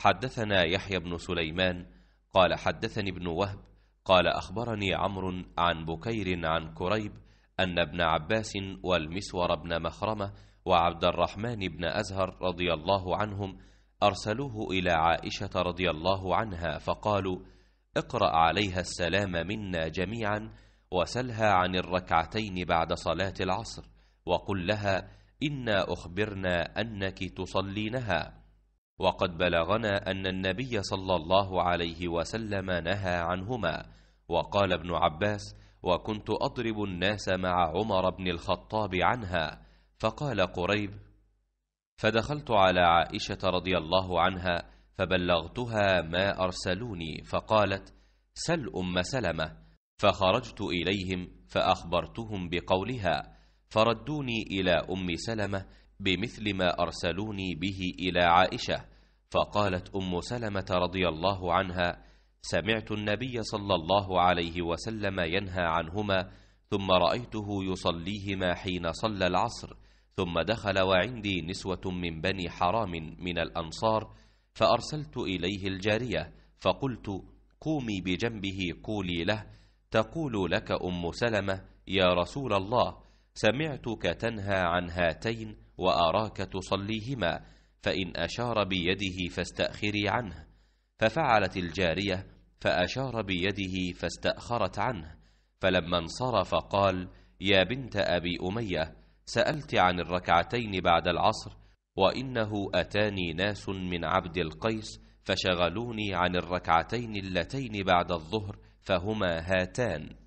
حدثنا يحيى بن سليمان قال حدثني ابن وهب قال أخبرني عمرو عن بكير عن كريب أن ابن عباس والمسور بن مخرمة وعبد الرحمن بن أزهر رضي الله عنهم أرسلوه إلى عائشة رضي الله عنها فقالوا اقرأ عليها السلام منا جميعا وسلها عن الركعتين بعد صلاة العصر وقل لها إنا أخبرنا أنك تصلينها وقد بلغنا أن النبي صلى الله عليه وسلم نهى عنهما وقال ابن عباس وكنت أضرب الناس مع عمر بن الخطاب عنها فقال قريب فدخلت على عائشة رضي الله عنها فبلغتها ما أرسلوني فقالت سل أم سلمة فخرجت إليهم فأخبرتهم بقولها فردوني إلى أم سلمة بمثل ما أرسلوني به إلى عائشة فقالت ام سلمه رضي الله عنها سمعت النبي صلى الله عليه وسلم ينهى عنهما ثم رايته يصليهما حين صلى العصر ثم دخل وعندي نسوه من بني حرام من الانصار فارسلت اليه الجاريه فقلت قومي بجنبه قولي له تقول لك ام سلمه يا رسول الله سمعتك تنهى عن هاتين واراك تصليهما فإن أشار بيده فاستأخري عنه ففعلت الجارية فأشار بيده فاستأخرت عنه فلما انصرف قال يا بنت أبي أمية سألت عن الركعتين بعد العصر وإنه أتاني ناس من عبد القيس فشغلوني عن الركعتين اللتين بعد الظهر فهما هاتان